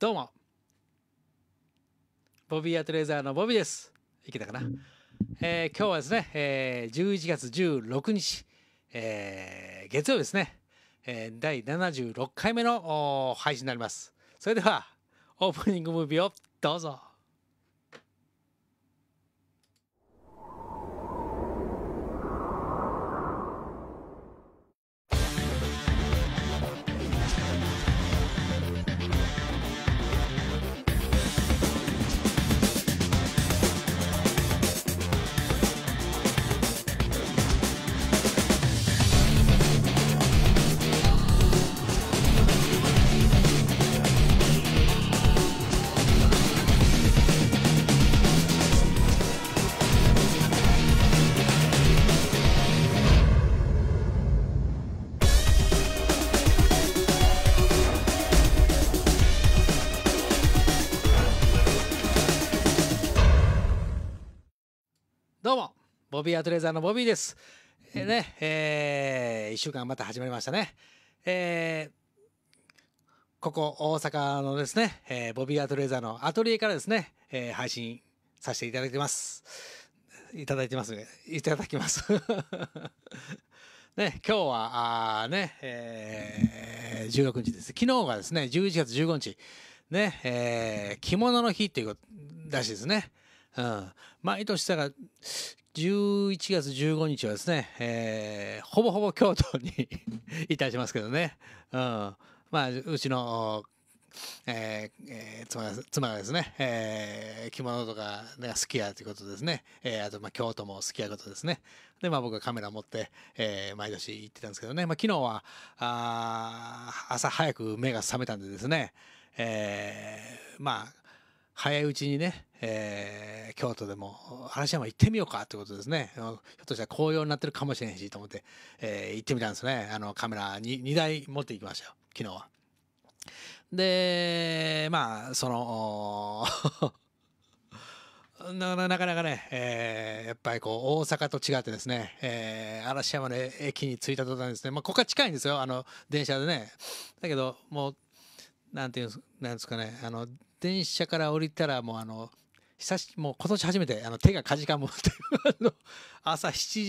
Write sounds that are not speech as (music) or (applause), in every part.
どうもボビーアトレーザーのボビーですいけたかな、えー、今日はですね、えー、11月16日、えー、月曜日ですね、えー、第76回目の配信になりますそれではオープニングムービーをどうぞボビーアトレーザーのボビーです。えー、ね、えー、1週間また始まりましたね。えー、ここ大阪のですね、えー、ボビーアトレーザーのアトリエからですね、えー、配信させていただいてます。いただいてます、ね、いただきます。(laughs) ね、今日は、あね、えー、16日です。昨日がですね、11月15日、ね、えー、着物の日っていうことらしいですね。うん。毎年だから、11月15日はですね、えー、ほぼほぼ京都に (laughs) いたしますけどね、うん、まあうちの、えーえー、妻がですね、えー、着物とかが好きやということですね、えー、あとまあ京都も好きやことですねでまあ僕はカメラ持って、えー、毎年行ってたんですけどね、まあ、昨日はあ朝早く目が覚めたんでですね、えー、まあ早いうちにね、えー、京都でも嵐山行ってみようかということですねひょっとしたら紅葉になってるかもしれへんしと思って、えー、行ってみたんですねあのカメラに 2, 台持って行きましたよ昨日は。でまあその (laughs) なかなかね、えー、やっぱりこう大阪と違ってですね、えー、嵐山の駅に着いた途端ですね、まあ、ここは近いんですよあの電車でねだけどもうなんていうんですかねあの電車から降りたらもうあの久しもう今年初めてあの手がかじかむっていう (laughs) 朝7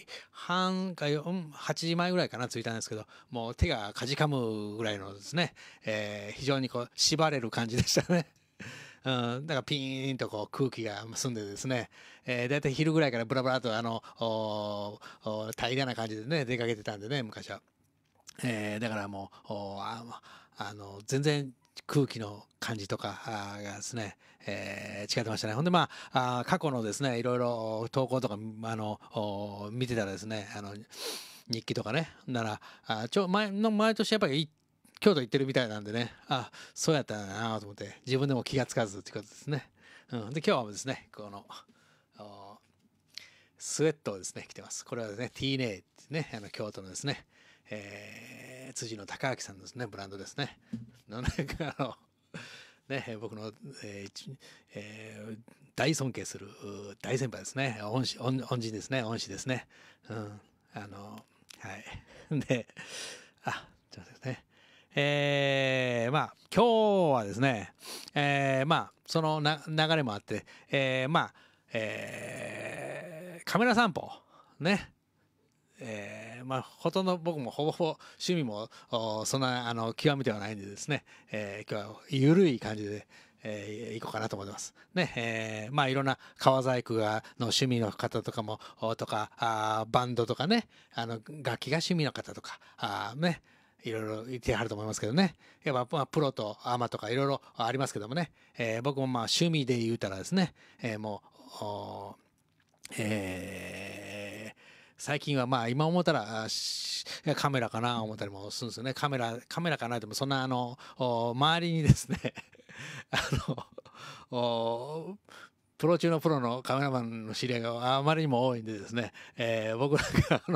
時半か8時前ぐらいかな着いたんですけどもう手がかじかむぐらいのですね、えー、非常にこう縛れる感じでしたね。(laughs) うん、だからピーンとこう空気が澄んでですね、えー、だいたい昼ぐらいからブラブラとあの平らな感じでね出かけてたんでね昔は、えー、だからもうあの全然空気の感じとかがですね、えー、違ってましたね。ほんでまあ、あ過去のですね、いろいろ投稿とか、あの、見てたらですね、あの、日記とかね、なら、あちょ前の毎年やっぱり京都行ってるみたいなんでね、あ、そうやったなと思って、自分でも気が付かずっていうことですね。うん、で、今日はですね、この、スウェットをですね、着てます。これはですね、ティーネイってね、あの京都のですね、えー、辻野隆明さんのですね、ブランドですね。なんかあのね、僕の、えーえー、大尊敬する大先輩ですね恩師恩恩人ですね恩師ですね、うん、あのはい (laughs) であちょっとですねえー、まあ今日はですね、えー、まあそのな流れもあって、えー、まあ、えー、カメラ散歩ね、えーまあ、ほとんど僕もほぼほぼ趣味もそんなあの極めてはないんでですね、えー、今日は緩い感じで。えー、行こうかなと思います。ね、えー、まあいろんな革細工がの趣味の方とかも、とか、あバンドとかね、あの楽器が趣味の方とか、あね、いろいろ言ってはると思いますけどね。やっぱ、まあ、プロとアマとかいろいろありますけどもね。えー、僕もまあ趣味で言うたらですね、えー、もう、えー最近はまあ今思ったらカメラかな思ったりもするんですよねカメラカメラかなでもそんなあの周りにですね (laughs) あのプロ中のプロのカメラマンの知り合いがあまりにも多いんでですね、えー、僕なんかあ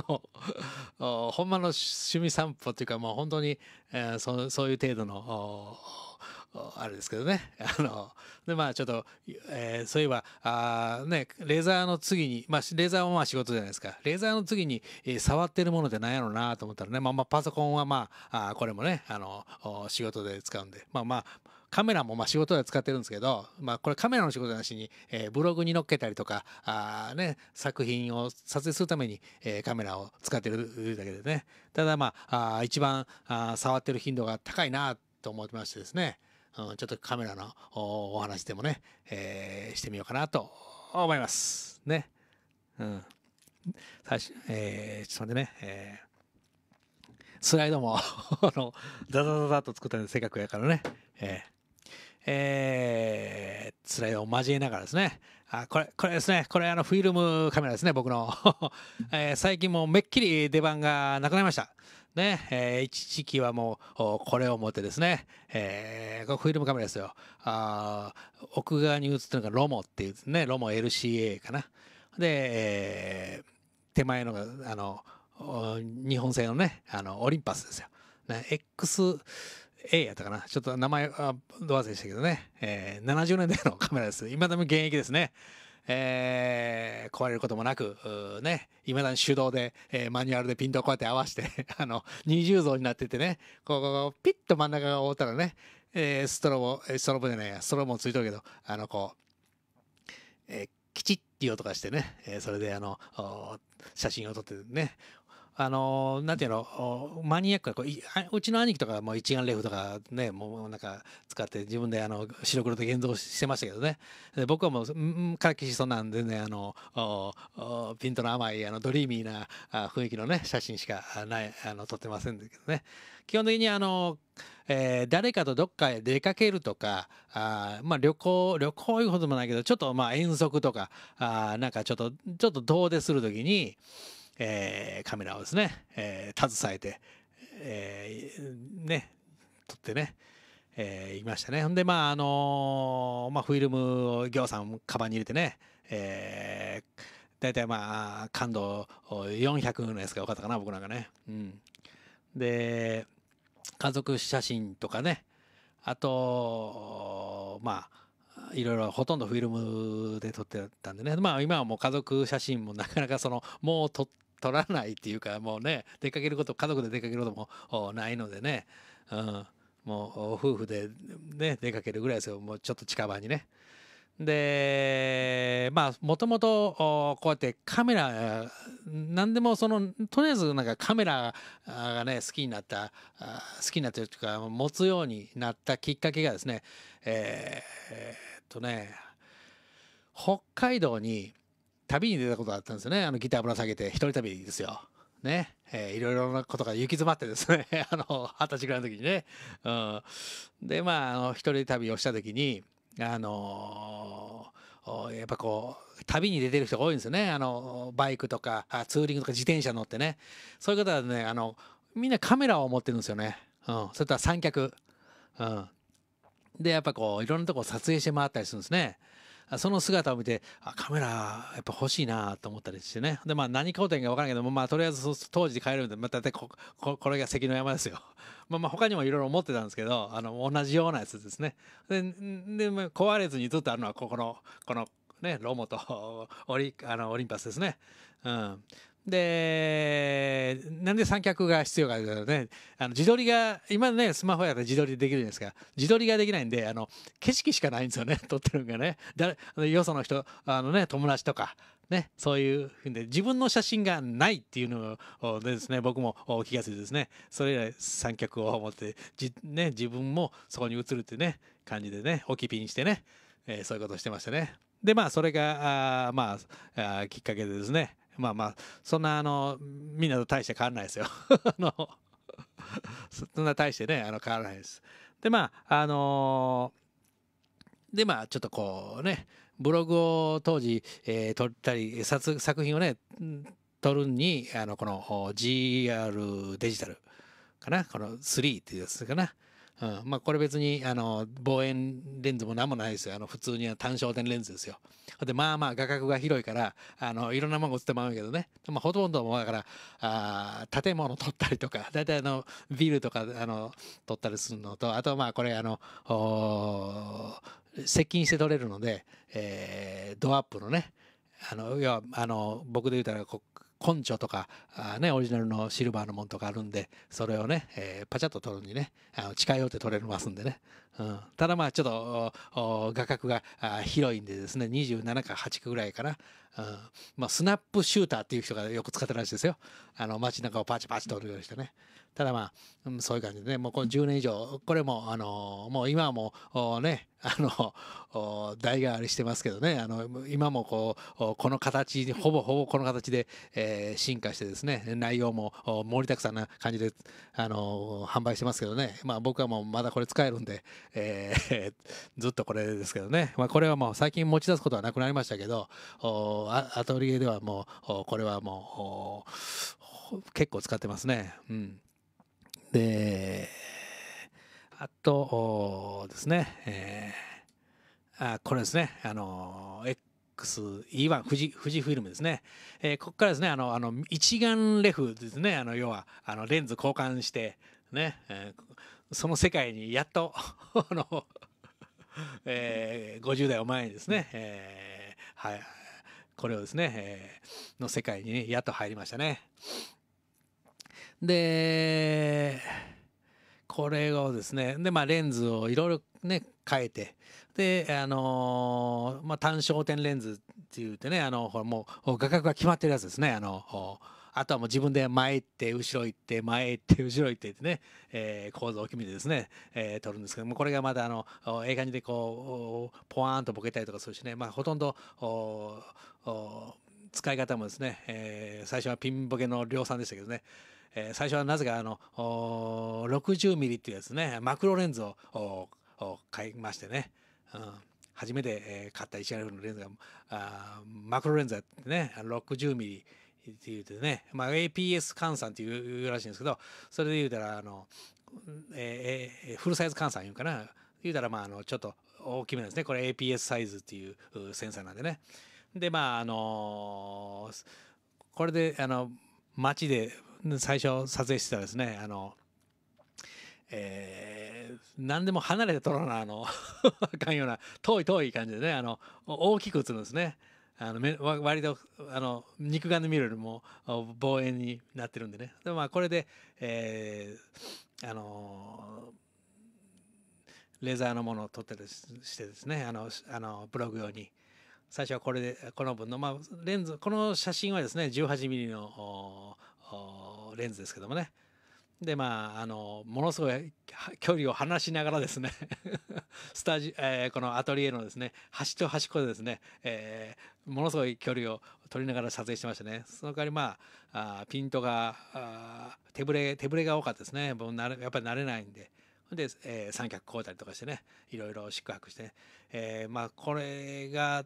の (laughs) ほんまの趣味散歩というかもう本当に、えー、そそういう程度のあれですけどね。(laughs) あの、で、まあちょっと、えー、そういえば、あね、レーザーの次に、まあレーザーはまあ仕事じゃないですか。レーザーの次に、えー、触ってるものでな何やろうなと思ったらね、まあまあパソコンはまあ、あこれもね、あの、仕事で使うんで、まあまあ、カメラもまあ仕事で使ってるんですけど、まあ、これカメラの仕事なしに、えー、ブログに載っけたりとかあ、ね、作品を撮影するために、えー、カメラを使ってるだけでねただまああ一番あ触ってる頻度が高いなと思ってましてですねうん、ちょっとカメラのお話でもね、えー、してみようかなと思います。ね。うん。最初、えー、ちょっと待ってね。えースライドも (laughs) あの、ザザザザと作ったんで、せっかくやからね。えー、えー、スライドを交えながらですね。あ、これ、これですね。これ、あの、フィルムカメラですね、僕の。(laughs) えー、最近もめっきり出番がなくなりました。ね、えー、一時期はもうこれを持ってですね、えー、これフィルムカメラですよあ奥側に映ってるのがロモっていうねロモ LCA かなで、えー、手前のがあの日本製のねあのオリンパスですよ、ね、XA やったかなちょっと名前はど忘れしたけどね、えー、70年代のカメラです今でも現役ですねえー、壊れることもなく、ね、いまだに手動で、えー、マニュアルでピントをこうやって合わせて (laughs) あの、二重像になっててね、こう、こうピッと真ん中が覆ったらね、えー、ストロボ、ストロボじゃないや、ストロボもついとるけど、あの、こう、えー、きちっていう音がしてね、えー、それであの、写真を撮ってね、あのなんていうのマニアックなこううちの兄貴とかも一眼レフとかねもうなんか使って自分であの白黒で現像してましたけどねで僕はもうからきしそうなんでねあのピントの甘いあのドリーミーな雰囲気のね写真しかないあの撮ってませんけどね基本的にあのえー、誰かとどっかへ出かけるとかあ、まあ、旅行旅行いうこともないけどちょっとまあ遠足とかあなんかちょっとちょっと遠出する時にえー、カメラをですね、えー、携えて、えー、ね、撮ってね、えー、行ましたね。ほんで、まあ、あのー、まあ、フィルムをぎょうさん、カバンに入れてね、えー、大体まあ、感度400のやつが多かったかな、僕なんかね。うん。で、家族写真とかね、あと、まあ、いろいろほとんどフィルムで撮ってたんでね。まあ今はもう家族写真もなかなかその、もう撮っ取らないっていうかもうね出かけること家族で出かけることもないのでね、うん、もう夫婦で、ね、出かけるぐらいですよもうちょっと近場にね。でまあもともとこうやってカメラ何でもそのとりあえずなんかカメラがね好きになった好きになってるというか持つようになったきっかけがですねえー、っとね北海道に旅に出たことがあったんですよねあのギターぶら下げて一人旅ですよ。ね、えー、いろいろなことが行き詰まってですね (laughs) あの二十歳ぐらいの時にね、うん、でまああの一人旅をした時にあのー、やっぱこう旅に出てる人が多いんですよねあのバイクとかツーリングとか自転車乗ってねそういう方はねあのみんなカメラを持ってるんですよね、うん、それとは三脚、うん、でやっぱこういろんなとこ撮影して回ったりするんですね。その姿を見てあカメラやっぱ欲しいなと思ったりしてねで、まあ、何買うてんか分からんけども、まあ、とりあえず当時で買えるんで、まあ、だこここれが関の山ですよ。(laughs) まあ、まあ他にもいろいろ思ってたんですけどあの同じようなやつですね。でで、まあ、壊れずにずっとあるのはここのこのねロモとオリあのオリンパスですね。うん、で、なんで三脚が必要かというとね、あの自撮りが、今ね、スマホやったら自撮りできるんですが、自撮りができないんで、あの、景色しかないんですよね、(laughs) 撮ってるんがね。だよその人、あのね、友達とか、ね、そういうふうに自分の写真がないっていうのをですね、僕も気がついてですね、それ以来三脚を持って、じね、自分もそこに映るってね、感じでね、置きピンしてね、えー、そういうことをしてましたね。で、まあ、それが、あまああ、きっかけでですね、まあまあそんなあのみんなと大して変わらないですよ (laughs) あのそんな大してねあの変わらないですでまああのー、でまあちょっとこうねブログを当時、えー、撮ったり作品をね撮るにあのこの GR デジタルかなこの3っていうやつかなうん、まあこれ別にあの望遠レンズも何もないですよあの普通には単焦点レンズですよでまあまあ画角が広いからあのいろんなもの映ってまうんやけどね、まあ、ほとんどもだからあ建物撮ったりとか大体あのビルとかあの撮ったりするのとあとまあこれあの接近して撮れるので、えー、ドアップのねあの要はあの僕で言うたらこ根性とかあ、ね、オリジナルのシルバーのもんとかあるんでそれをね、えー、パチャッと取るにねあの近寄って取れますんでね、うん、ただまあちょっと画角が広いんでですね27か8区ぐらいかな、うんまあ、スナップシューターっていう人がよく使ってるらしいですよあの街中をパチパチと取るようにしてね、うんただまあ、そういう感じでね、もうこの10年以上、これも、あの、もう今はもう、ね、(laughs) あの、代替わりしてますけどね、あの、今もこう、この形ほぼほぼこの形で、えー、進化してですね、内容も盛りだくさんな感じで、あの、販売してますけどね、まあ僕はもうまだこれ使えるんで、えー、(laughs) ずっとこれですけどね、まあこれはもう最近持ち出すことはなくなりましたけど、アトリエではもう、これはもう、結構使ってますね。うん。であとですね、えー、あこれですねあの X1 富士富士フィルムですね、えー、ここからですねあのあの一眼レフですねあの要はあのレンズ交換してね、えー、その世界にやっと (laughs) あの、えー、50代を前にですね、えー、はこれをですね、えー、の世界に、ね、やっと入りましたね。でこれをですねで、まあ、レンズをいろいろね変えてであのー、まあ、単焦点レンズっていうてねあのほらもう画角が決まってるやつですねあのあとはもう自分で前行って後ろ行って前行って後ろ行ってってね、えー、構造を決めてですね、えー、撮るんですけどもこれがまだあのええ感じでこうポワーンとボケたりとかするしね、まあ、ほとんど使い方もですね、えー、最初はピンボケの量産でしたけどね、えー、最初はなぜかあの6 0ミリっていうですねマクロレンズを買いましてね、うん、初めて、えー、買った 1RF のレンズがあマクロレンズだってね 60mm っていうてね、まあ、APS 換算っていうらしいんですけどそれで言うたらあの、えー、フルサイズ換算いうかな言うたらまああのちょっと大きめですねこれ APS サイズっていうセンサーなんでねでまああのー、これであの街で最初撮影してたらですねあの、えー、何でも離れて撮らなあの (laughs) あかんような遠い遠い感じでねあの大きく映るんですね。あのめ割とあの肉眼で見るよりも望遠になってるんでねでまあこれで、えー、あのー、レザーのものを撮ったりしてですねあのあのブログ用に最初はこれでこの分の、まあ、レンズこの写真はですね 18mm のレンズですけどもねでまああのものすごい距離を離しながらですね (laughs) スタジ、えー、このアトリエのですね端と端っこでですね、えー、ものすごい距離を取りながら撮影してましたねその代わりまああピントがあ手ぶれ手ぶれが多かったですねもうなやっぱり慣れないんで。で、えー、三脚買うたりとかしてねいろいろ宿泊して、えー、まあこれが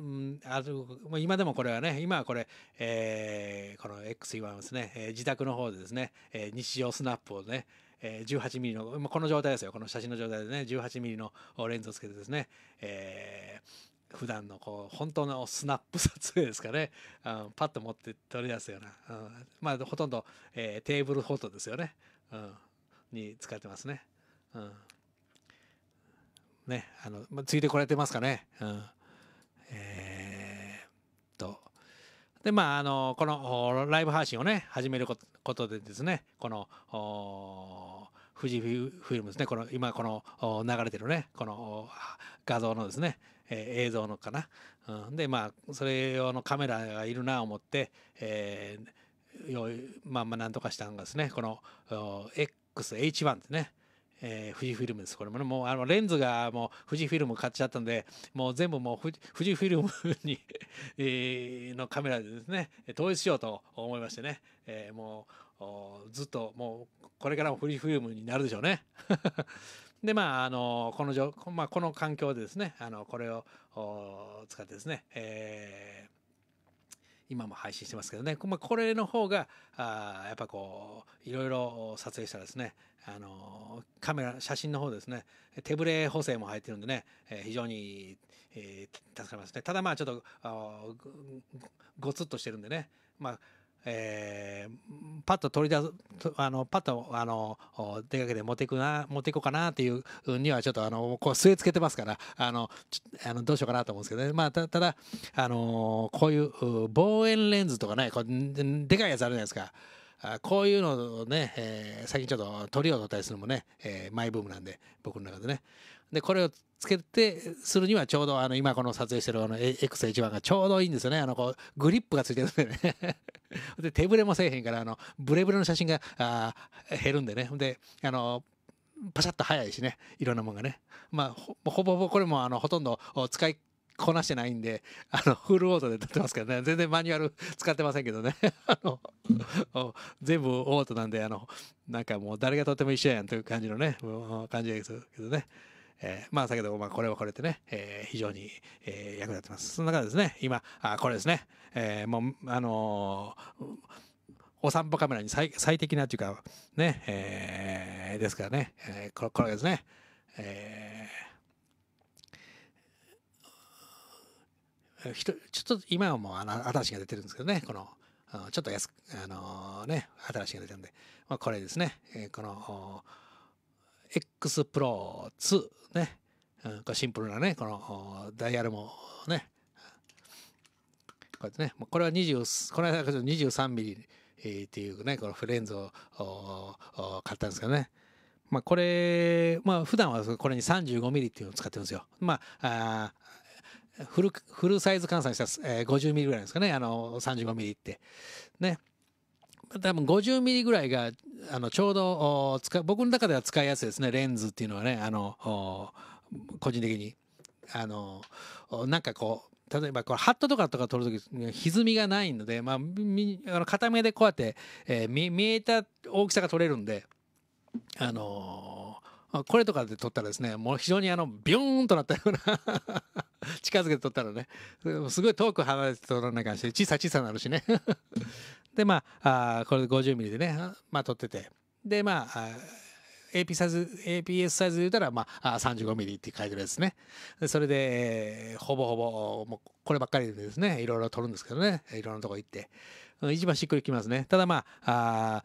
うん、あの今でもこれはね今はこれ、えー、この X1 ですね、えー、自宅の方でですね、えー、日常スナップをねえー、18ミリの、まあ、この状態ですよこの写真の状態でね18ミリのレンズをつけてですね、えー、普段のこう本当のスナップ撮影ですかね、うん、パッと持って取り出すような、うん、まあほとんど、えー、テーブルフォトですよね、うん、に使ってますね。うんね、あの、まあ、ついてこられてますかね。うん。えとでまああのこのライブ配信をね始めることでですねこの富士フィルムですねこの今この流れてるねこの画像のですね、え映像のかな、うん、でまあそれ用のカメラがいるな思って、えー、まあまあなんとかしたんですねこの XH1 ですねえー、富士フィルムです。これもね、もうあのレンズがもう富士フィルム買っちゃったんで、もう全部もう富士フィルムにえー、のカメラでですね、統一しようと思いましてね、えー、もうずっともうこれからも富士フィルムになるでしょうね。(laughs) でまああのこのじょ、まあ、この環境でですねあのこれを使ってですね、えー今も配信してますけどね、まあ、これの方があやっぱこういろいろ撮影したらですね、あのカメラ写真の方ですね手ぶれ補正も入ってるんでね、えー、非常に、えー、助かりますねただまあちょっとごつっとしてるんでねまあえー、パッと取り出すあのパッとあの出かけて持っていくな持っていこうかなっていうにはちょっとあのこう据え付けてますからあのあのどうしようかなと思うんですけどね、まあ、ただあのこういう望遠レンズとかねこうでかいやつあるじゃないですか。あこういうのをね、えー、最近ちょっと撮りを取ったりするのもね、えー、マイブームなんで僕の中でねでこれをつけてするにはちょうどあの今この撮影してるあの X1 がちょうどいいんですよねあのこうグリップがついてるんでね (laughs) で手ぶれもせえへんからあのブレブレの写真があ減るんでねであのパシャッと早いしねいろんなもんがねまあほぼほぼこれもあのほとんど使いこなしてないんで、あの、フルオートで撮ってますけどね、全然マニュアル (laughs) 使ってませんけどね、(laughs) あの、全部オートなんで、あの、なんかもう誰が撮っても一緒やんという感じのね、感じですけどね。えー、まあ、先ほど、まあ、これはこれってね、えー、非常に、えー、役立ってます。その中でですね、今、あこれですね、えー、もう、あのお散歩カメラに最最適なというか、ね、えー、ですからね、えー、これこれですね、えーちょっと今はもうあ新しいが出てるんですけどねこのちょっと安くあのー、ね新しいが出てるんで、まあ、これですね、えこの X Pro 2ね、うん、これシンプルなねこのダイヤルもねこうやってねこれは20この間 23mm っていうねこのフレンズを買ったんですけどねまあこれまあ普段はこれに 35mm っていうのを使ってるんですよまあフル、フルサイズ換算したら、えー、50ミリぐらいですかね。あの、35ミリって。ね。多分50ミリぐらいが、あの、ちょうど、使僕の中では使いやすいですね。レンズっていうのはね、あの、個人的に。あの、なんかこう、例えばこれハットとかとか撮る時歪みがないので、まあ、あの片目でこうやって、えー、見えた大きさが撮れるんで、あのーこれとかで撮ったらですねもう非常にあのビューンとなったような (laughs) 近づけて撮ったらねすごい遠く離れて撮らない感じで小さ小さになるしね (laughs) でまあこれで5 0ミリでね、まあ、撮っててでまあ AP サイズ APS サイズで言うたら、まあ、3 5ミリって書いてるやつねそれで、えー、ほぼほぼもうこればっかりでですねいろいろ撮るんですけどねいろんなとこ行って一番しっくりきますねただまああ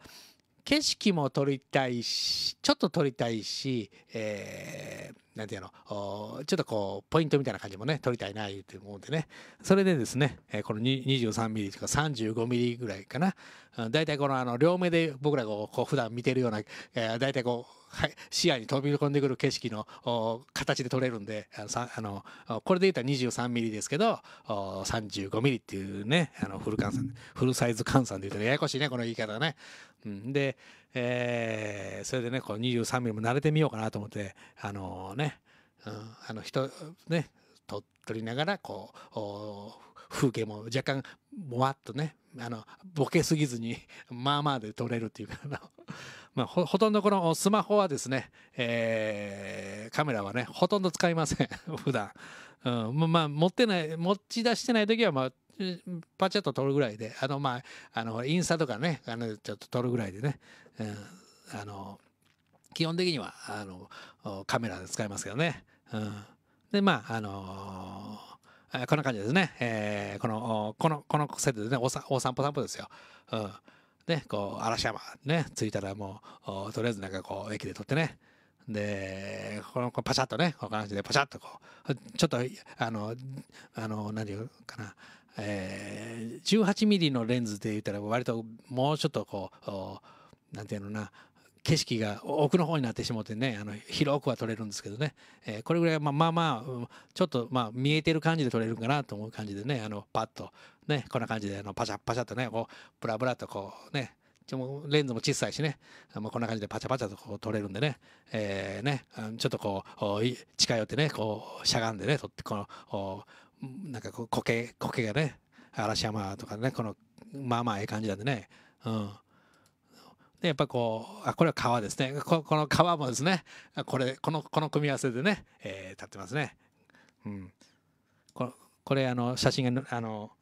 景色も撮りたいしちょっと撮りたいし、えー、なんていうのちょっとこうポイントみたいな感じもね撮りたいないうて思うんでねそれでですね、えー、この 23mm とか 35mm ぐらいかな、うん、大体このあの両目で僕らがこう普段見てるような、えー、大体こうはい、視野に飛び込んでくる景色の形で撮れるんであのさあのこれで言ったら 23mm ですけど 35mm っていうねあのフルフルサイズ換算で言うと、ややこしいねこの言い方ねうん、で、えー、それでねこう23ミリも慣れてみようかなと思ってあのー、ね、うん、あの人ね撮りながらこう風景も若干もわっとねあのボケすぎずにまあまあで撮れるっていうかまあほとんどこのスマホはですね、えー、カメラはねほとんど使いません (laughs) 普段うんまあ持ってない持ち出してない時はまあパチッと撮るぐらいであのまああのインスタとかねあのちょっと撮るぐらいでね、うん、あの基本的にはあのカメラで使いますけどね、うん、でまああのー、こんな感じですね、えー、このこのこのセットでねおさお散歩散歩ですよ、うん、ねこう嵐山ね着いたらもうとりあえずなんかこう駅で撮ってねで、このパシャッとね、この感じでパシャッとこう、ちょっと、あの、あの、何て言うかな、えー、18ミリのレンズで言ったら割ともうちょっとこう何て言うのな景色が奥の方になってしまってねあの広くは撮れるんですけどね、えー、これぐらいまあまあまあちょっとまあ見えてる感じで撮れるかなと思う感じでねあのパッとねこんな感じであのパシャパシャとねこうブラブラとこうねでもレンズも小さいしね、まあ、こんな感じでパチャパチャとこう撮れるんでね,、えーね、ねちょっとこう近寄ってねこうしゃがんでね撮ってこのなんかこう苔苔がね嵐山とかねこのまあまあええ感じなんでね、うん、でやっぱこうあこれは川ですねここの川もですねこれこのこの組み合わせでね、えー、立ってますね、うん、ここれあの写真があの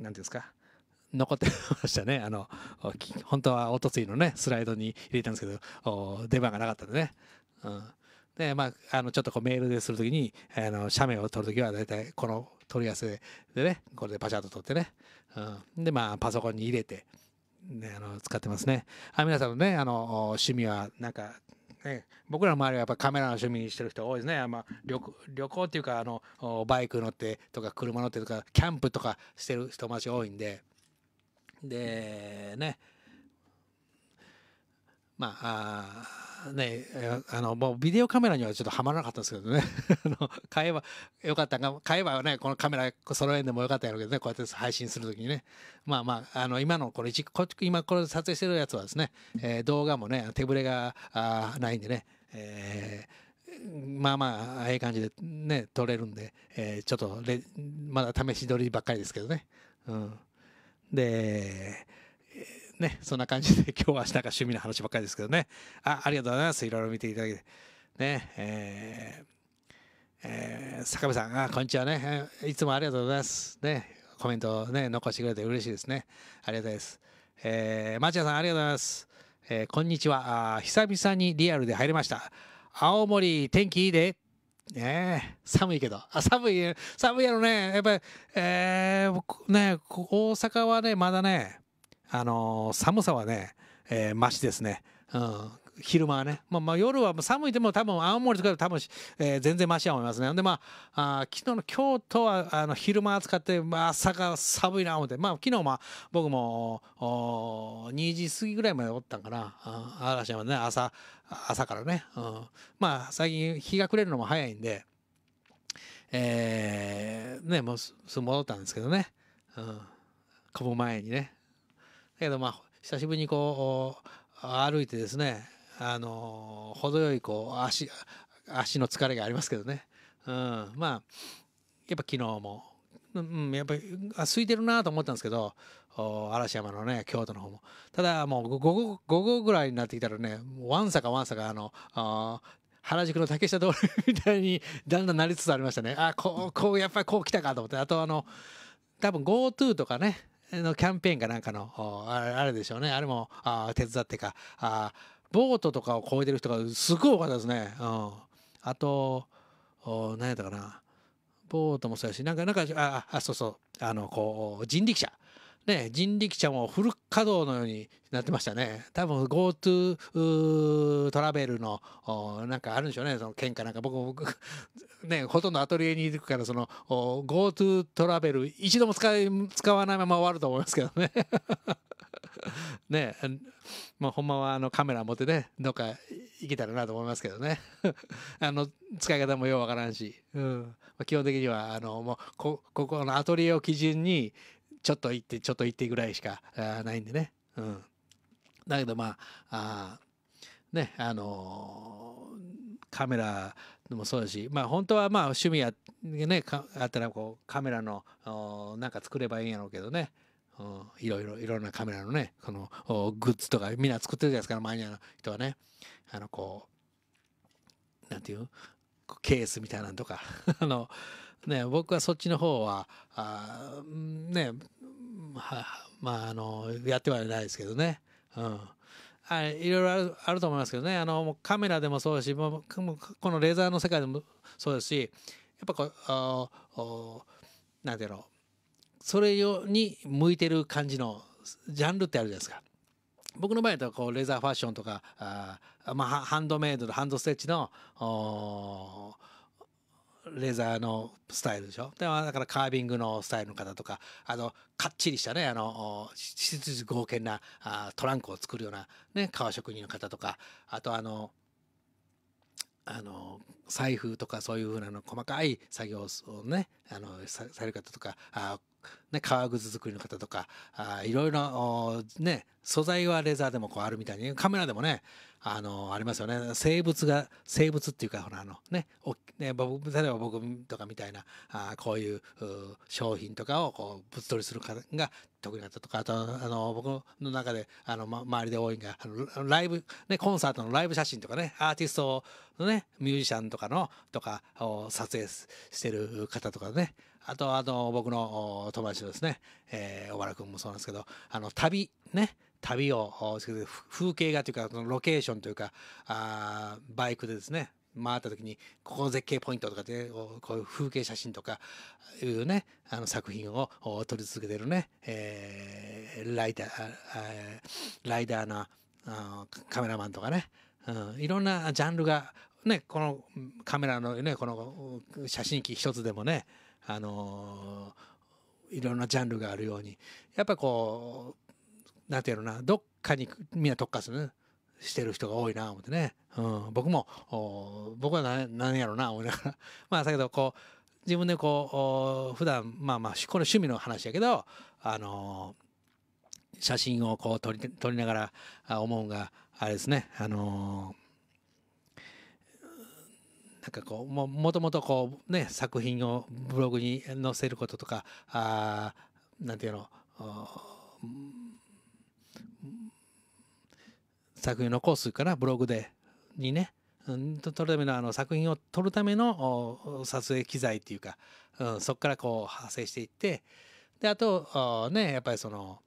何ていうんですか残ってましたねあの本当はおとついのねスライドに入れたんですけど出番がなかったんでね、うんで、まあ、あの、ちょっとこうメールでするときに、あの、写メを撮るときは、だいたいこの取り合わせでね、これでパシャッと撮ってね。うん。で、まあ、パソコンに入れて、ね、あの、使ってますね。あ、皆さんのね、あの、趣味は、なんか、ね、僕らの周りはやっぱカメラの趣味にしてる人多いですね。まあ、旅旅行っていうかあのバイク乗ってとか車乗ってとかキャンプとかしてる人たち多いんで。でねまあ、あね、あの、もうビデオカメラにはちょっとはまらなかったですけどね。(laughs) あの、買えばよかったが、買えばね、このカメラ揃えんでもよかったやろうけどね、こうやって配信するときにね。まあまあ、あの、今のこれ、今これ撮影してるやつはですね、えー、動画もね、手ぶれがあないんでね、えーまあまあ、ええ感じでね、撮れるんで、えー、ちょっとレ、まだ試し撮りばっかりですけどね。うん。で、ね、(laughs) そんな感じで (laughs) 今日は明日が趣味の話ばっかりですけどね。あありがとうございます。いろいろ見ていただいて。ね、えー、え坂部さん、あこんにちはね、いつもありがとうございます。ね、コメントをね、残してくれて嬉しいですね。ありがとうございます。えー、町屋さん、ありがとうございます。えー、こんにちはあ。久々にリアルで入りました。青森、天気いいで。ね、寒いけどあ寒い寒いやろねやっぱり、えー、ね大阪はねまだねあのー、寒さはね、えー、マシですね。うん昼間はね、まあ、まあ夜は寒いでも多分青森とか多分、えー、全然マシや思いますね。でまああ昨日の京都はあの昼間暑かって、まあ、朝が寒いな思って、まあ、昨日まあ僕もお2時過ぎぐらいまでおったんかな嵐山ね朝朝からね、うん、まあ最近日が暮れるのも早いんで、えー、ねもうすぐ戻ったんですけどね、うん、こぶ前にね。けどまあ久しぶりにこう歩いてですねあの程よいこう足足の疲れがありますけどね、うん、まあやっぱ昨日も、うん、やっぱり空いてるなと思ったんですけど嵐山のね京都の方もただもう午後午後ぐらいになってきたらねわんさかわんさかあのあ原宿の竹下通りみたいにだんだんなりつつありましたねあこうこうやっぱりこう来たかと思ってあとあの多分 GoTo とかねのキャンペーンかなんかのあれでしょうねあれもあ手伝ってかあボートとかを超えてる人がすごい多かったですね、うん、あとお何やったかなボートもそうやしなんかなんかああそうそうあのこう人力車ね、人力車もフル稼働のようになってましたね。多分 GoTo トラベルのなんかあるんでしょうね、その県かなんか。僕、(laughs) ね、ほとんどアトリエに行くから、その GoTo トラベル一度も使い使わないまま終わると思いますけどね。(laughs) ねまあ、ほんまはあのカメラ持ってね、どっか行けたらなと思いますけどね。(laughs) あの、使い方もようわからんし。うん。基本的には、あの、もうこ、ここのアトリエを基準に、ちょっと行ってちょっと行ってぐらいしかないんでね、うん、だけどまあねあのー、カメラもそうだしまあ本当はまあ趣味やねあったらこうカメラのなんか作ればいいんやろうけどね、うん、いろいろいろんなカメラのねこのグッズとかみんな作ってるじゃないですかマニアの人はねあのこうなんていうケースみたいなんとか (laughs) あのね僕はそっちの方はあねはまああのやってはいないですけどね。うんいろいろあるあると思いますけどねあのカメラでもそうだしもうこのレーザーの世界でもそうですしやっぱこうおおなんていうのそれに向いてる感じのジャンルってあるじゃないですか。僕の場合だとこうレーザーファッションとかあ、まあ、ハンドメイドのハンドステッチのレザーのスタイルでしょでだからカービングのスタイルの方とかあのかっちりしたねあの質実剛健なあトランクを作るような、ね、革職人の方とかあとあのあの財布とかそういうふうなの細かい作業をねあのされる方とかあね、革靴作りの方とかあいろいろね素材はレザーでもこうあるみたいにカメラでもねあのありますよね生物が生物っていうかほらあのねおね例えば僕とかみたいなあこういう商品とかをこう物取りする方が得意だったとかあとあの僕の中であの、ま、周りで多いがあのライブ、ね、コンサートのライブ写真とかねアーティストのねミュージシャンとかのとかを撮影してる方とかねあとあの僕の友達のですね、えー、小原君もそうなんですけどあの旅ね旅を風景画というかそのロケーションというかあバイクでですね回った時にここ絶景ポイントとかでこういう風景写真とかいうねあの作品を撮り続けてるね、えー、ライダーライダーなカメラマンとかね、うん、いろんなジャンルが、ね、このカメラの、ね、この写真機一つでもね、あのー、いろんなジャンルがあるようにやっぱこうなんていうのなどっかにみんな特化する、ね、してる人が多いな思ってね、うん、僕も僕は何やろうな思いながら (laughs) まあだけどこう自分でこう普段まあまあこの趣味の話やけどあのー、写真をこう撮り撮りながら思うんがあれですねあのーなんかこうももともとこうね作品をブログに載せることとかあなんていうの作品のコースからブログでにね撮るためのあの作品を撮るための撮影機材っていうか、うん、そこからこう派生していってであとねやっぱりその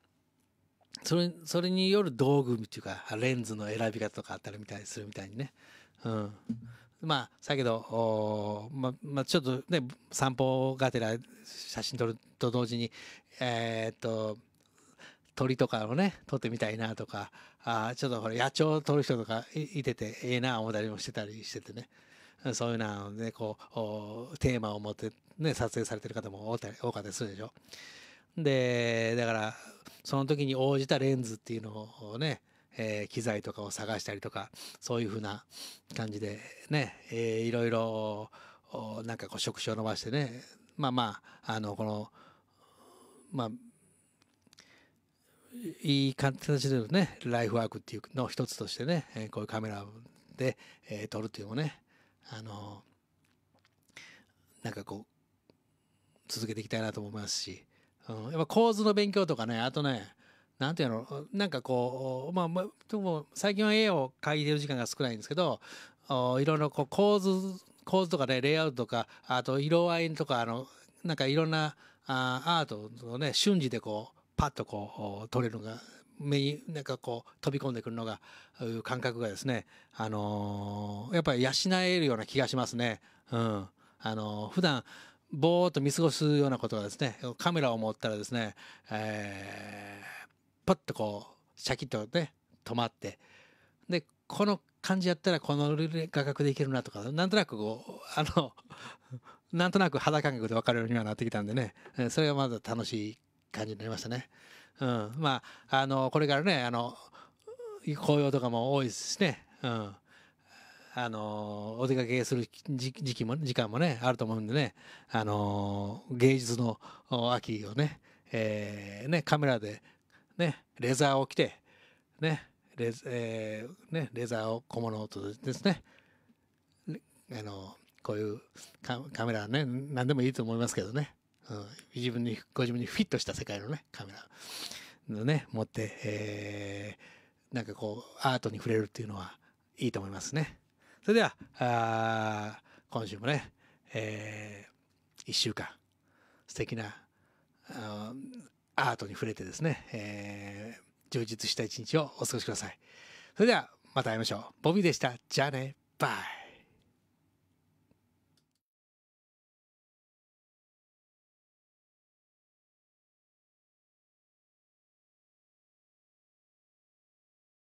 それそれによる道具っていうかレンズの選び方とかあったりみたいするみたいにね、うん、まあだけどままあ、ちょっとね散歩がてら写真撮ると同時にえー、っと鳥とかをね撮ってみたいなとかあちょっとほら野鳥を撮る人とかいててええな思ったりもしてたりしててねそういうので、ね、こうテーマを持って、ね、撮影されてる方も多かったりするでしょ。でだからその時に応じたレンズっていうのをね、えー、機材とかを探したりとかそういうふうな感じでね、えー、いろいろなんかこう触手を伸ばしてねまあまああのこのまあいい形でのねライフワークっていうの一つとしてね、えこういうカメラで、え撮るっていうのもねあのなんかこう続けていきたいなと思いますし、うん、やっぱ構図の勉強とかねあとねなんていうのなんかこうまあでも最近は絵を描いてる時間が少ないんですけどいろいろこう構図構図とかねレイアウトとかあと色合いとかあのなんかいろんなあアートをね瞬時でこうパッとこう取れるのが目になんかこう飛び込んでくるのが感覚がですね、あのー、やっぱり養えるような気がしますね。うんあのー、普段ぼーっと見過ごすようなことがですねカメラを持ったらですね、えー、パッとこうシャキッとね止まってでこの感じやったらこの画角でいけるなとかなんとなくこうあのなんとなく肌感覚で分かるようにはなってきたんでねそれがまだ楽しい感じになりましたね。うん、まああのこれからねあの紅葉とかも多いですしね、うん、あのお出かけする時期も時間もねあると思うんでね、あの芸術の秋をね,、えーね、カメラで、ね、レザーを着て、ねレえー、ね、レザーを小物とですねあのこういうカメラね何でもいいと思いますけどね。うん、自分にご自分にフィットした世界のねカメラのね持って、えー、なんかこうアートに触れるっていうのはいいと思いますね。それではあ今週もね、えー、1週間素敵なあアートに触れてですね、えー、充実した一日をお過ごしください。それではまた会いましょう。ボビーでした。じゃあね。バイ。